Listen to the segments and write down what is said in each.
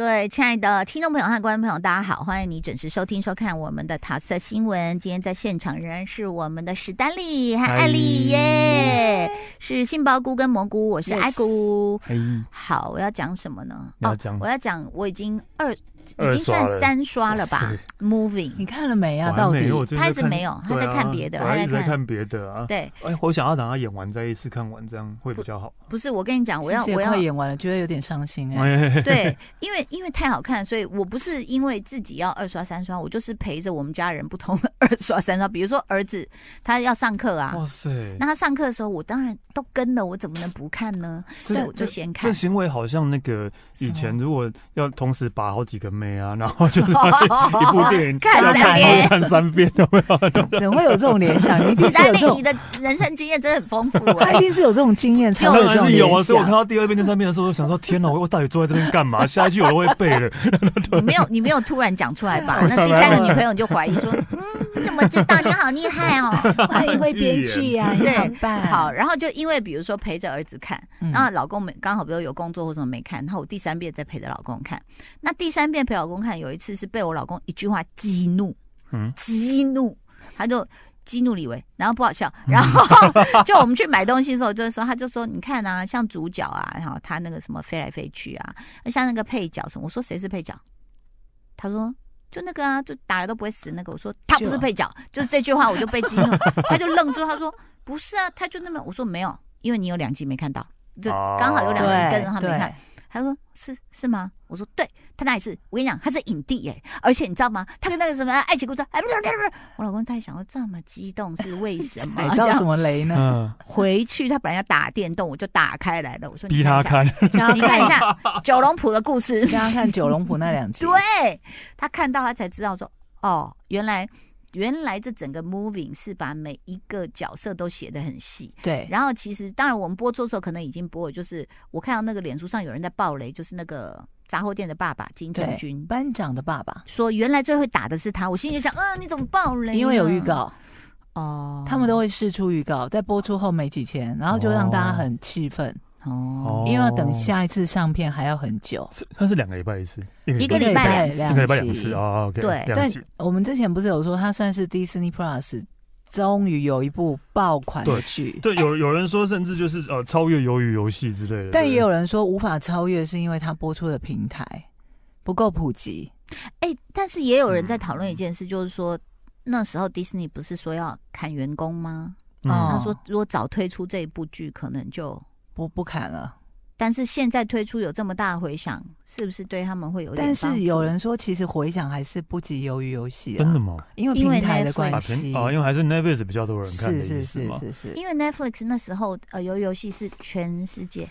对，亲爱的听众朋友和观众朋友，大家好，欢迎你准时收听收看我们的《桃色新闻》。今天在现场仍然是我们的史丹利和艾丽耶，是杏鲍菇跟蘑菇。我是艾菇。好，我要讲什么呢？哦，我要讲，我已经二，已经算三刷了吧？Moving，你看了没啊？我底我最近他没有，他在看别的，他在看别的啊。对，哎，我想要等他演完再一次看完，这样会比较好。不是，我跟你讲，我要我要演完了，觉得有点伤心。哎。对，因为。因为太好看，所以我不是因为自己要二刷三刷，我就是陪着我们家人不同 二刷三刷。比如说儿子他要上课啊，哇塞，那他上课的时候，我当然都跟了，我怎么能不看呢？这我就先看。这行为好像那个以前如果要同时拔好几个妹啊，然后就 是 一部电影看三遍，看三遍哦。怎会有这种联想？你证明你的人生经验真的很丰富。他一定是有这种经验，才然有啊。所以我看到第二遍第三遍的时候，我就想说：天哪，我我到底坐在这边干嘛？下一句我。都会背人，你没有，你没有突然讲出来吧？那第三个女朋友就怀疑说：“ 嗯，怎么知道？你好厉害哦，怀疑会编剧啊？对，好。然后就因为比如说陪着儿子看，然后老公没刚好比如有工作或什么没看，然后我第三遍再陪着老公看。那第三遍陪老公看，有一次是被我老公一句话激怒，激怒，他就。”激怒李维，然后不好笑。然后就我们去买东西的时候，就是说，他就说，你看啊，像主角啊，然后他那个什么飞来飞去啊，像那个配角什么。我说谁是配角？他说就那个啊，就打了都不会死那个。我说他不是配角，就是这句话我就被激怒，他就愣住，他说不是啊，他就那么我说没有，因为你有两集没看到，就刚好有两集跟着他没看。他说是是吗？我说对。他那也是，我跟你讲，他是影帝哎，而且你知道吗？他跟那个什么爱情故事，哎不是不不，我老公在想说这么激动是为什么？你知道什么雷呢？回去他本来要打电动，我就打开来了，我说逼他看，然后你看一下 九龙浦的故事，你刚刚看九龙浦那两集，对他看到他才知道说哦，原来。原来这整个 moving 是把每一个角色都写的很细，对。然后其实当然我们播出的时候可能已经播了，就是我看到那个脸书上有人在爆雷，就是那个杂货店的爸爸金正军班长的爸爸说，原来最会打的是他。我心里想，嗯，你怎么爆雷？因为有预告哦，他们都会试出预告，在播出后没几天，然后就让大家很气愤。哦，因为要等下一次上片还要很久，它是两个礼拜一次，一个礼拜两，一个礼拜两次哦。Okay, 对，但我们之前不是有说它算是 Disney Plus，终于有一部爆款剧。对，有有人说甚至就是呃超越《鱿鱼游戏》之类的，但也有人说无法超越是因为它播出的平台不够普及。哎，但是也有人在讨论一件事，就是说那时候 Disney 不是说要砍员工吗？他说如果早推出这一部剧，可能就。不不砍了，但是现在推出有这么大的回响，是不是对他们会有？但是有人说，其实回响还是不及鱿鱼游戏。真的吗？因为平台的关系啊，因为还是 Netflix 比较多人看。是是是是是。因为 Netflix 那时候，呃，鱿鱼游戏是全世界。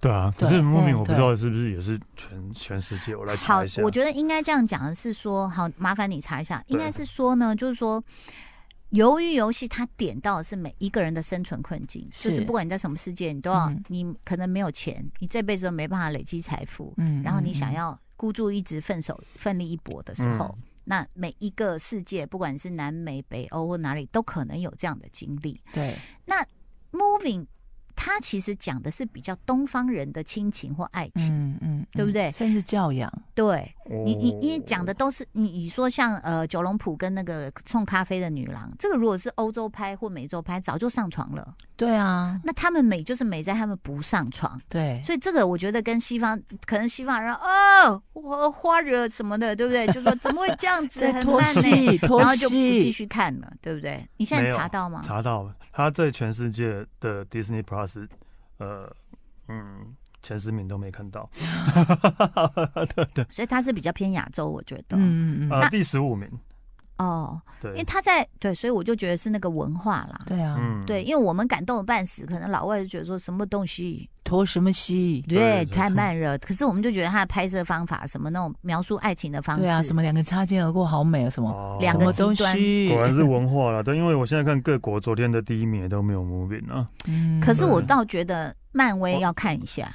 对啊，可是莫名我不知道是不是也是全全世界。我来查一下。好，我觉得应该这样讲的是说，好，麻烦你查一下，应该是说呢，就是说。由于游戏，它点到的是每一个人的生存困境，就是不管你在什么世界，你都要，你可能没有钱，你这辈子都没办法累积财富，然后你想要孤注一掷、奋手奋力一搏的时候，那每一个世界，不管是南美、北欧或哪里，都可能有这样的经历。对，那 moving。他其实讲的是比较东方人的亲情或爱情，嗯嗯，对不对？甚是教养。对你，你，你讲的都是你，你说像呃九龙埔跟那个冲咖啡的女郎，这个如果是欧洲拍或美洲拍，早就上床了。对啊，那他们美就是美在他们不上床。对，所以这个我觉得跟西方可能西方人哦花惹什么的，对不对？就说怎么会这样子？拖戏，然后就不继续看了，对不对？你现在查到吗？查到了，他在全世界的 Disney Plus。是，呃，嗯，前十名都没看到，对对，所以他是比较偏亚洲，我觉得，嗯嗯嗯，第十五名。哦，对，因为他在对，所以我就觉得是那个文化啦。对啊，对，因为我们感动的半死，可能老外就觉得说什么东西拖什么戏，对，太慢了。可是我们就觉得他的拍摄方法，什么那种描述爱情的方式，对啊，什么两个擦肩而过好美啊，什么两个东西，果然是文化了。但因为我现在看各国昨天的第一名也都没有毛病啊。嗯，可是我倒觉得漫威要看一下。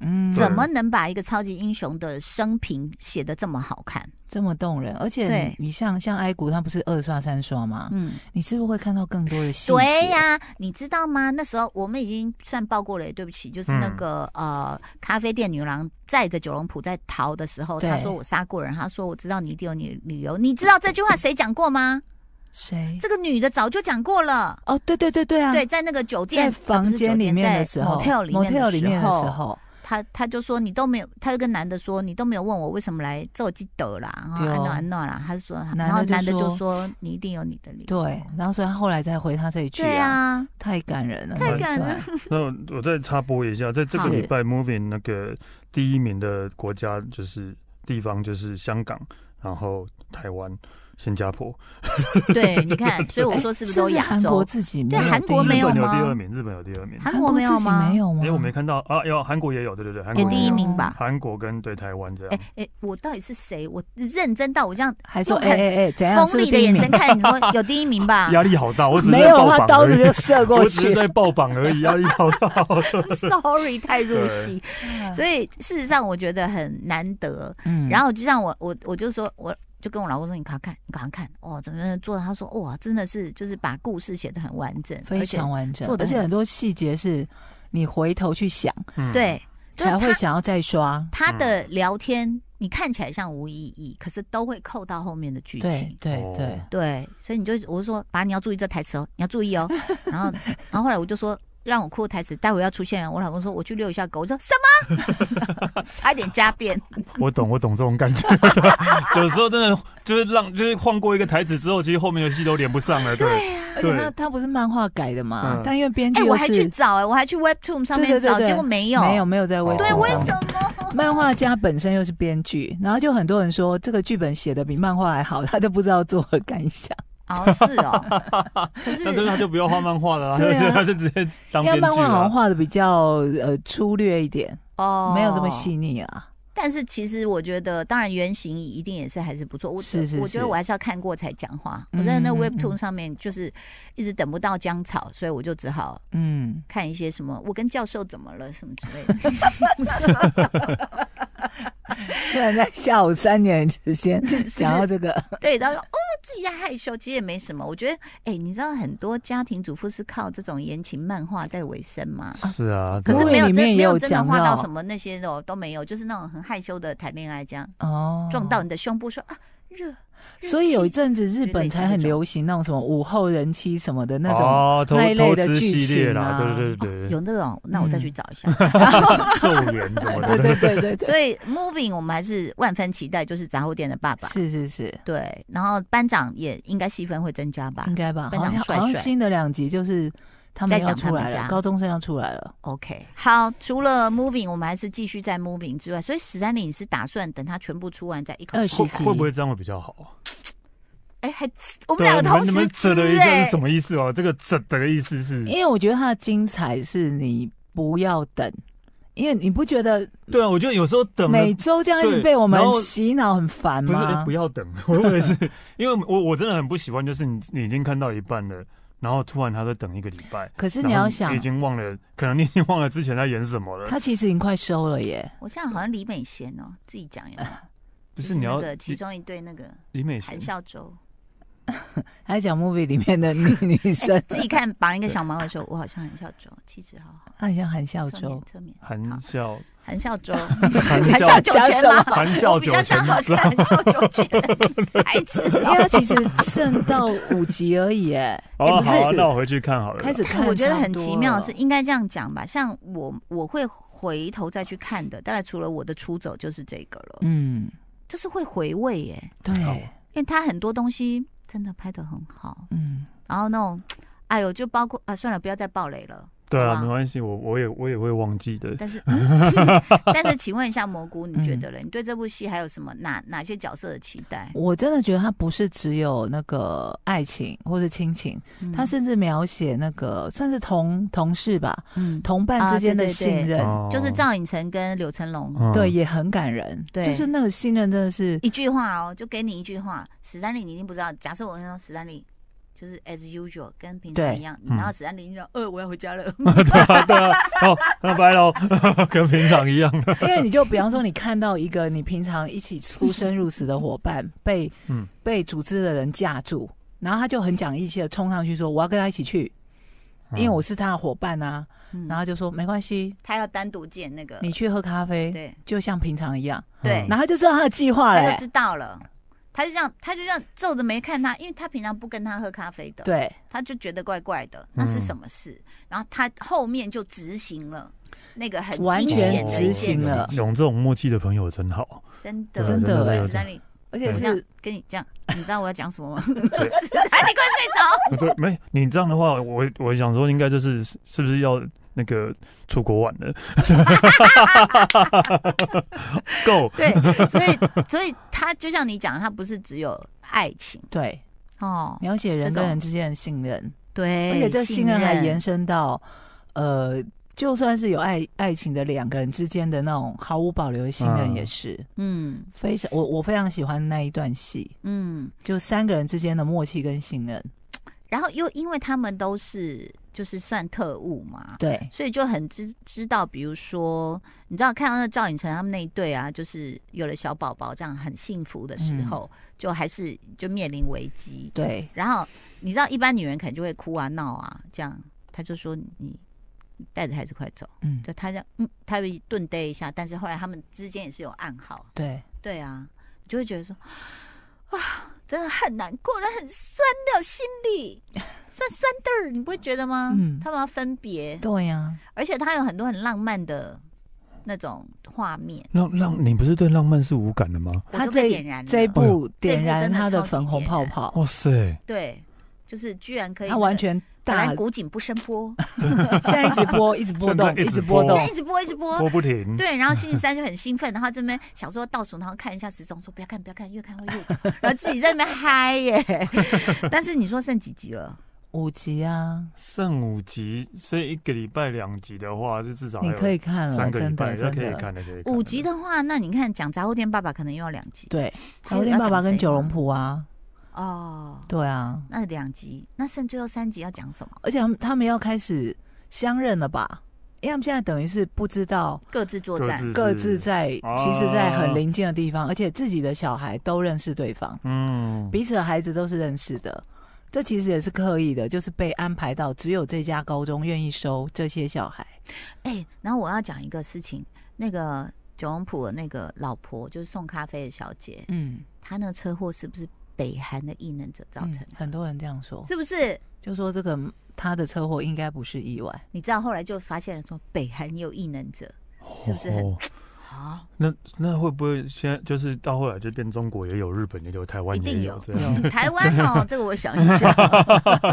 嗯，怎么能把一个超级英雄的生平写的这么好看，这么动人？而且你你像像埃谷，他不是二刷三刷吗？嗯，你是不是会看到更多的细节？对呀，你知道吗？那时候我们已经算爆过了。对不起，就是那个呃，咖啡店女郎载着九龙浦在逃的时候，她说：“我杀过人。”她说：“我知道你一定有你旅游。”你知道这句话谁讲过吗？谁？这个女的早就讲过了。哦，对对对对啊！对，在那个酒店房间里面的时候，motel 里面的时候。他他就说你都没有，他就跟男的说你都没有问我为什么来，这我记得啦，然后啊那啊啦，他说，然后男的就说你一定有你的理由，对，然后所以他后来再回他这一句，对啊，太感人了，太感人。那我我再插播一下，在这个礼拜 moving 那个第一名的国家就是地方就是香港，然后台湾。新加坡，对，你看，所以我说是不是？都不是韩国自己？对，韩国没有吗？日本有第二名，日本有第二名。韩国没有吗？没有吗？哎，我没看到啊！有韩国也有，对对对，韩国第一名吧？韩国跟对台湾这样。哎哎，我到底是谁？我认真到我这样，还说哎哎哎，用样？锋利的眼神看，你说有第一名吧？压力好大，我只是没有的话，刀子就射过去。我只有在报榜而已，压力好大。Sorry，太入戏。所以事实上，我觉得很难得。嗯，然后就像我，我我就说我。就跟我老公说：“你赶快看，你赶快看哦！怎么做的？”他说：“哇，真的是就是把故事写的很完整，非常完整。而且很多细节是你回头去想，对，才会想要再刷。他的聊天你看起来像无意义，可是都会扣到后面的剧情。对对对，所以你就我说，把你要注意这台词哦，你要注意哦。然后，然后后来我就说。”让我哭的台词待会要出现了。我老公说我去遛一下狗，我说什么？差点加编。我懂，我懂这种感觉。有时候真的就是让，就是晃过一个台词之后，其实后面的戏都连不上了，对而对？那他不是漫画改的嘛？但因为编剧，哎，我还去找哎，我还去 Webtoon 上面找，结果没有，没有，没有在 w e b 对，为什么？漫画家本身又是编剧，然后就很多人说这个剧本写的比漫画还好，他都不知道作何感想。哦，是哦，可是那他就不要画漫画了啦。对啊，他 就直接当编剧漫画好像画的比较呃粗略一点哦，没有这么细腻啊。但是其实我觉得，当然原型一定也是还是不错。我我觉得我还是要看过才讲话。我在那 webtoon 上面就是一直等不到姜草，所以我就只好嗯看一些什么我跟教授怎么了什么之类的。突然在下午三点之间讲到这个，对他说哦。自己在害羞其实也没什么，我觉得，哎，你知道很多家庭主妇是靠这种言情漫画在维生吗？是啊，可是没有真没有真的画到什么那些哦都没有，就是那种很害羞的谈恋爱这样哦，撞到你的胸部说啊热。所以有一阵子日本才很流行那种什么午后人妻什么的那种那类的剧情啊，对对对，有那种，那我再去找一下，咒怨什么的，对对对。所以 moving 我们还是万分期待，就是杂货店的爸爸，是是是，对。然后班长也应该戏份会增加吧？应该吧？班长帅帅。新的两集就是。们要他们家高中生要出来了。OK，好，除了 Moving，我们还是继续在 Moving 之外，所以十三你是打算等它全部出完再一口气。会不会这样会比较好？哎，还我们两个同时扯了一下是什么意思啊？这个“整”的意思是？因为我觉得它的精彩是你不要等，因为你不觉得？对啊，我觉得有时候等每周这样一直被我们洗脑很烦吗？不要等，我也是，因为我我真的很不喜欢，就是你你已经看到一半了。然后突然他在等一个礼拜，可是你要想，已经忘了，可能你已经忘了之前在演什么了。他其实已经快收了耶，我现在好像李美贤哦，自己讲一下，不 是你要的其中一对那个李美贤、韩孝周，还 讲 movie 里面的女女生，自己看绑一个小猫的时候，我好像韩孝周，气质好好，很像韩孝周侧面，韩孝。谭笑周，谭笑九泉吗？谭笑九泉，谭笑九泉，孩 子，他其实剩到五集而已，哎，哦，好，那我回去看好了。开始看，我觉得很奇妙，是应该这样讲吧？像我，我会回头再去看的。大概除了我的出走，就是这个了。嗯，就是会回味，哎，对，因为他很多东西真的拍的很好，嗯，然后那种，哎呦，就包括啊，算了，不要再暴雷了。对啊，没关系，我我也我也会忘记的。但是 但是，请问一下蘑菇，你觉得嘞？你对这部戏还有什么哪哪些角色的期待？我真的觉得他不是只有那个爱情或者亲情，他甚至描写那个算是同同事吧，嗯，同伴之间的信任，就是赵寅成跟柳成龙，对，也很感人。对，就是那个信任真的是。一句话哦，就给你一句话，史丹利，你一定不知道。假设我跟你说史丹利。就是 as usual，跟平常一样。然后只要你就呃，我要回家了。对啊，对啊，好，拜拜喽，跟平常一样。因为你就比方说，你看到一个你平常一起出生入死的伙伴被，嗯，被组织的人架住，然后他就很讲义气的冲上去说，我要跟他一起去，因为我是他的伙伴啊。然后就说没关系，他要单独见那个，你去喝咖啡。对，就像平常一样。对，然后就知道他的计划了。他就知道了。他就这样，他就这样皱着眉看他，因为他平常不跟他喝咖啡的，对，他就觉得怪怪的，那是什么事？然后他后面就执行了，那个很完全执行了。有这种默契的朋友真好，真的真的，三林，而且是跟你这样，你知道我要讲什么吗？哎，你快睡着。对，没，你这样的话，我我想说，应该就是是不是要？那个出国玩的 够对，所以所以他就像你讲，他不是只有爱情对哦，描写人跟人之间的信任对，而且这信任还延伸到呃，就算是有爱爱情的两个人之间的那种毫无保留的信任也是嗯，非常我我非常喜欢那一段戏嗯，就三个人之间的默契跟信任。然后又因为他们都是就是算特务嘛，对，所以就很知知道，比如说你知道看到那赵寅成他们那一对啊，就是有了小宝宝这样很幸福的时候，就还是就面临危机，对。然后你知道一般女人可能就会哭啊闹啊这样，他就说你带着孩子快走，嗯，就他样，嗯他一顿推一下，但是后来他们之间也是有暗号，对，对啊，你就会觉得说啊。真的很难过，人很酸的心里，酸酸的，你不会觉得吗？嗯，他们要分别，对呀，而且他有很多很浪漫的那种画面。浪浪，你不是对浪漫是无感的吗？他这这部点燃他的粉红泡泡，哇塞，对，就是居然可以，他完全。打完古井不生波，现在一直播，一直波动，一直播动，一直播，一直播，播不停。对，然后星期三就很兴奋，然后这边想说倒数，然后看一下时钟，说不要看，不要看，越看会越……然后自己在那边嗨耶。但是你说剩几集了？五集啊，剩五集，所以一个礼拜两集的话，就至少你可以看了三个礼拜，可以看了，可以。五集的话，那你看讲《杂货店爸爸》可能又要两集，《杂货店爸爸》跟《九龙埔》啊。哦，对啊，那两集，那剩最后三集要讲什么？而且他们他们要开始相认了吧？因为他们现在等于是不知道各自作战，各自在，其实，在很临近的地方，而且自己的小孩都认识对方，嗯，彼此的孩子都是认识的。这其实也是刻意的，就是被安排到只有这家高中愿意收这些小孩。哎，然后我要讲一个事情，那个九龙浦的那个老婆，就是送咖啡的小姐，嗯，他那车祸是不是？北韩的异能者造成很多人这样说，是不是？就说这个他的车祸应该不是意外。你知道后来就发现了，说北韩有异能者，是不是？啊？那那会不会先就是到后来就变中国也有，日本也有，台湾定有 台湾哦，这个我想一下。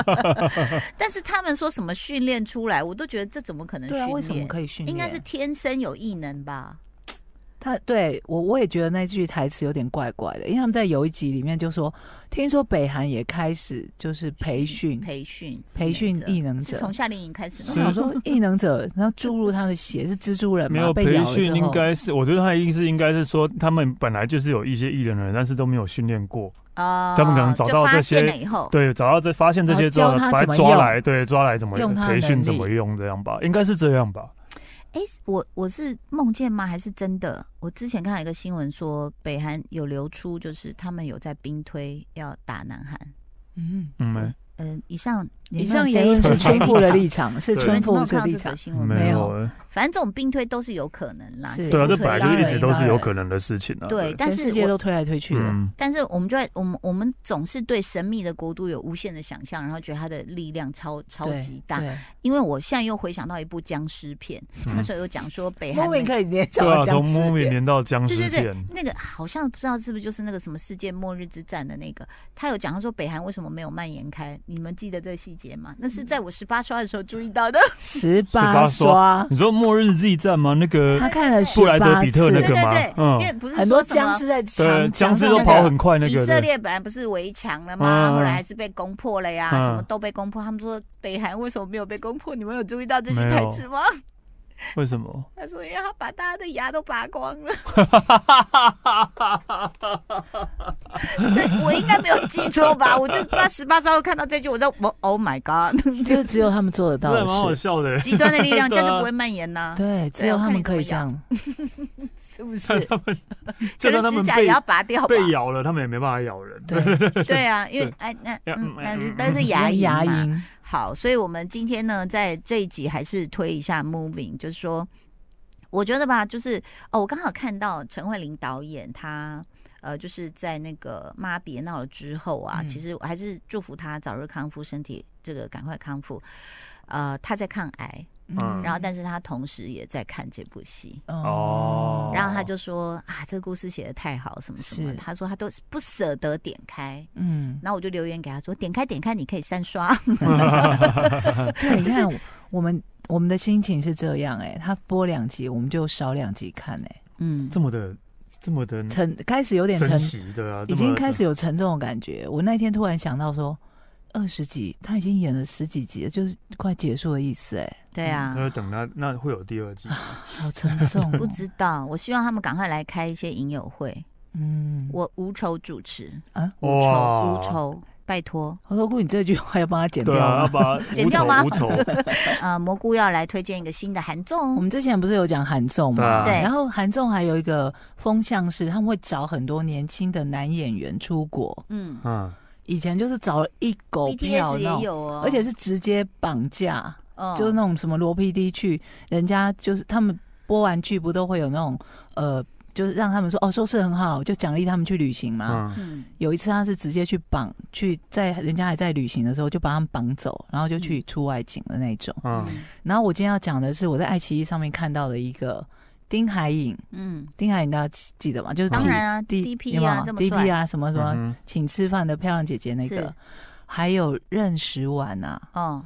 但是他们说什么训练出来，我都觉得这怎么可能？对啊，为什么可以训练？应该是天生有异能吧。他对我，我也觉得那句台词有点怪怪的，因为他们在有一集里面就说，听说北韩也开始就是培训，培训，培训异能者，从夏令营开始。我想说异能者，然后注入他的血是蜘蛛人，没有培训，应该是，我觉得他的意思应该是说，他们本来就是有一些异能的人，但是都没有训练过，啊，他们可能找到这些，对，找到这发现这些之后把抓来，对，抓来怎么用，培训怎么用，这样吧，应该是这样吧。哎，我我是梦见吗？还是真的？我之前看到一个新闻说，北韩有流出，就是他们有在兵推要打南韩。嗯嗯，嗯，以上。你上原言论是村妇的立场，是村妇的立场。没有，反正这种兵推都是有可能啦。对啊，这本来就一直都是有可能的事情啊。对，但是世界都推来推去。的，但是我们就在我们我们总是对神秘的国度有无限的想象，然后觉得它的力量超超级大。因为我现在又回想到一部僵尸片，那时候有讲说北韩后面可以啊，从末连到僵尸片。对对对，那个好像不知道是不是就是那个什么世界末日之战的那个，他有讲他说北韩为什么没有蔓延开？你们记得这戏？节嘛，那是在我十八刷的时候注意到的。十八刷，你说末日 Z 战吗？那个他看了布莱德比特那个吗？为不是很多僵尸在墙，僵尸都跑很快。那个以色列本来不是围墙了吗？后来还是被攻破了呀，什么都被攻破。他们说北韩为什么没有被攻破？你们有注意到这句台词吗？为什么？他说：“因为他把大家的牙都拔光了。”我应该没有记错吧？我就八十八岁看到这句，我我 o h my god！” 就只有他们做得到，蛮好笑的。极端的力量，这样就不会蔓延呐。对，只有他们可以这样。是不是？就算指甲也要拔掉，被咬了他们也没办法咬人。对 对啊，因为哎那那但是牙牙龈好，所以我们今天呢，在这一集还是推一下 Moving，就是说，我觉得吧，就是哦，我刚好看到陈慧琳导演，她呃，就是在那个妈别闹了之后啊，其实我还是祝福她早日康复，身体这个赶快康复，呃，她在抗癌。嗯，然后，但是他同时也在看这部戏哦，然后他就说啊，这个故事写的太好，什么什么，他说他都不舍得点开，嗯，然后我就留言给他说，点开点开，你可以三刷。对，你看我们我们的心情是这样，哎，他播两集，我们就少两集看，哎，嗯，这么的这么的沉，开始有点沉的，已经开始有沉重的感觉。我那天突然想到说。二十集，他已经演了十几集了，就是快结束的意思哎。对啊。那等他，那会有第二季？好沉重，不知道。我希望他们赶快来开一些影友会。嗯。我无仇主持啊。无仇无仇，拜托。说菇，你这句话要帮他剪掉，要帮 剪掉吗？无仇。呃，蘑菇要来推荐一个新的韩综。我们之前不是有讲韩综吗？对。然后韩综还有一个风向是，他们会找很多年轻的男演员出国。嗯。嗯。以前就是找了一狗票，而且是直接绑架，就是那种什么罗 PD 去人家，就是他们播完剧不都会有那种呃，就是让他们说哦收视很好，就奖励他们去旅行嘛。有一次他是直接去绑，去在人家还在旅行的时候就把他们绑走，然后就去出外景的那种。然后我今天要讲的是我在爱奇艺上面看到的一个。丁海颖，嗯，丁海颖，大家记得吗？就是当然啊，D P 啊，d P 啊，什么什么，请吃饭的漂亮姐姐那个，还有认识完啊，嗯。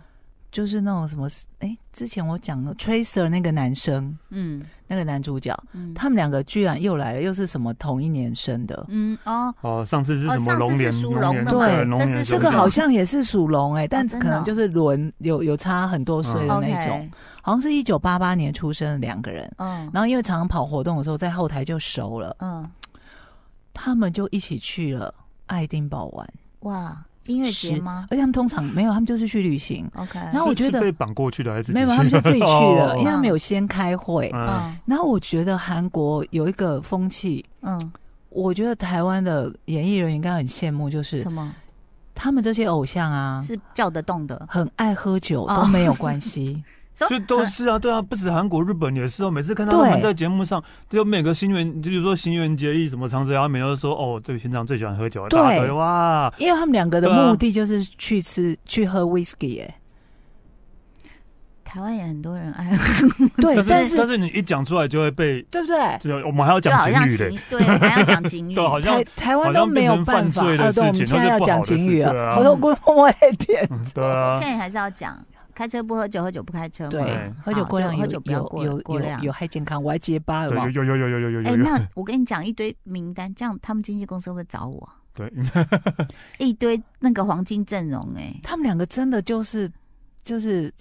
就是那种什么，哎，之前我讲的 Tracer 那个男生，嗯，那个男主角，他们两个居然又来了，又是什么同一年生的，嗯哦哦，上次是什么龙年，属龙对，但是这个好像也是属龙哎，但可能就是轮有有差很多岁的那种，好像是一九八八年出生的两个人，嗯，然后因为常常跑活动的时候在后台就熟了，嗯，他们就一起去了爱丁堡玩，哇。音乐节吗？而且他们通常没有，他们就是去旅行。OK。然后我觉得被绑过去的还是没有，他们就自己去的，因为他没有先开会。然后我觉得韩国有一个风气，嗯，我觉得台湾的演艺人应该很羡慕，就是什么？他们这些偶像啊，是叫得动的，很爱喝酒都没有关系。就都是啊，对啊，不止韩国、日本也是哦。每次看到他们在节目上，就每个新元，就比如说新元节义什么，长泽雅美都说哦，这个平常最喜欢喝酒。对哇，因为他们两个的目的就是去吃、去喝 whisky 耶。台湾也很多人爱，喝，对，但是但是你一讲出来就会被，对不对？对，我们还要讲情语的，对，还要讲情语。对，好像台湾都没有犯罪的事，情，现在要讲情语啊，好多摸摸一点。对啊，现在还是要讲。开车不喝酒，喝酒不开车。对，喝酒过量喝酒不要过有过量，有害健康。我还结巴，了。有有有有有有有有。哎，那我跟你讲一堆名单，这样他们经纪公司会不会找我？对，一堆那个黄金阵容，哎，他们两个真的就是就是。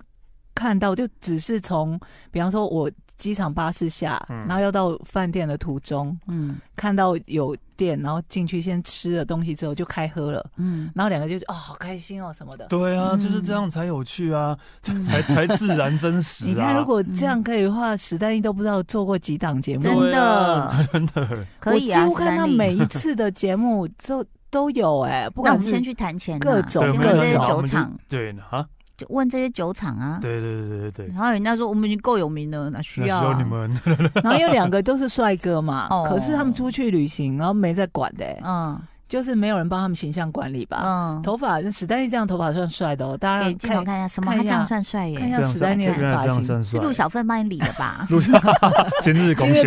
看到就只是从，比方说我机场巴士下，然后要到饭店的途中，嗯，看到有店，然后进去先吃了东西之后就开喝了，嗯，然后两个就是哦好开心哦什么的，对啊，就是这样才有趣啊，才才自然真实。你看如果这样可以的话，史丹妮都不知道做过几档节目真的，真的，可以啊。我几乎看到每一次的节目都都有哎，不管我们先去谈钱，各种这些酒厂，对呢啊。就问这些酒厂啊，对对对对对，然后人家说我们已经够有名了，哪需要你们？然后有两个都是帅哥嘛，可是他们出去旅行，然后没在管的，嗯，就是没有人帮他们形象管理吧？嗯，头发史丹利这样头发算帅的，哦，当然镜头看一下，什么他这样算帅？耶？看一下史丹利的发型，是陆小凤帮你理的吧？陆小凤今日公休，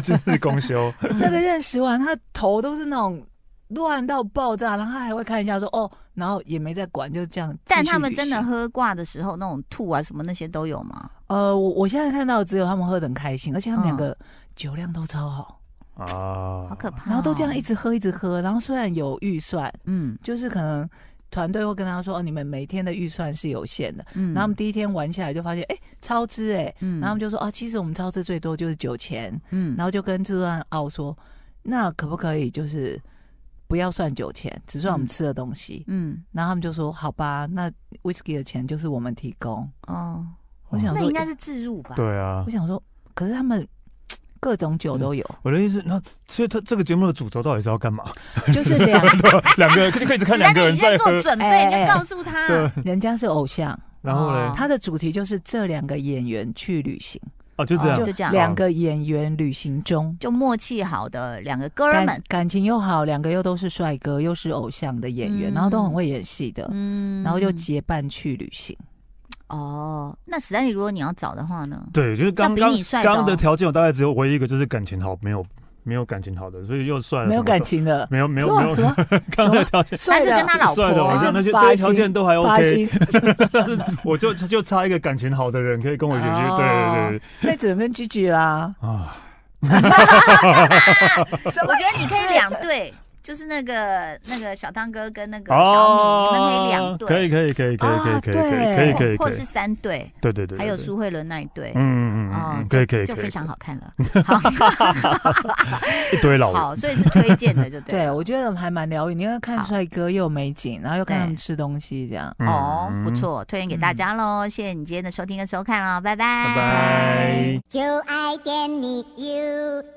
今日公休。那个认识完，他头都是那种。乱到爆炸，然后还会看一下说哦，然后也没在管，就这样。但他们真的喝挂的时候，那种吐啊什么那些都有吗？呃，我我现在看到只有他们喝的很开心，而且他们两个酒量都超好啊，好可怕。然后都这样一直喝，一直喝。然后虽然有预算，嗯，就是可能团队会跟他说，哦，你们每天的预算是有限的，嗯。然后他们第一天玩起来就发现，哎，超支，哎，嗯。然后他们就说，啊，其实我们超支最多就是酒钱，嗯。然后就跟志人傲说，那可不可以就是？不要算酒钱，只算我们吃的东西。嗯，然后他们就说：“好吧，那 whisky 的钱就是我们提供。”哦，我想那应该是自入吧？对啊，我想说，可是他们各种酒都有。我的意思，那所以他这个节目的主轴到底是要干嘛？就是两 两个可以可以只看两个人在准备，你要告诉他，人家是偶像。然后呢，他的主题就是这两个演员去旅行。哦，就这样，就这样，两个演员旅行中就默契好的两个哥们，感情又好，两个又都是帅哥，又是偶像的演员，然后都很会演戏的，嗯，然后就结伴去旅行。哦，那史丹利，如果你要找的话呢？对，就是刚比你帅。刚的条件我大概只有唯一一个就是感情好，没有。没有感情好的，所以又了。没有感情的，没有没有没有，什么什 条件？他是跟他老婆，那些条件都还 OK。但是我就就差一个感情好的人可以跟我一起去，对对对。那只能跟 Gigi 啦。啊，我觉得你可以两对。就是那个那个小汤哥跟那个小米，你们可以两对，可以可以可以可以可以可以，可以可以，或是三对，对对对，还有苏慧伦那一对，嗯嗯嗯，可以可以，就非常好看了，一堆老好，所以是推荐的，就对。对我觉得还蛮疗愈，你要看帅哥又有美景，然后又看他们吃东西这样，哦，不错，推荐给大家喽，谢谢你今天的收听跟收看啦，拜拜，拜拜。就爱点你 UFO。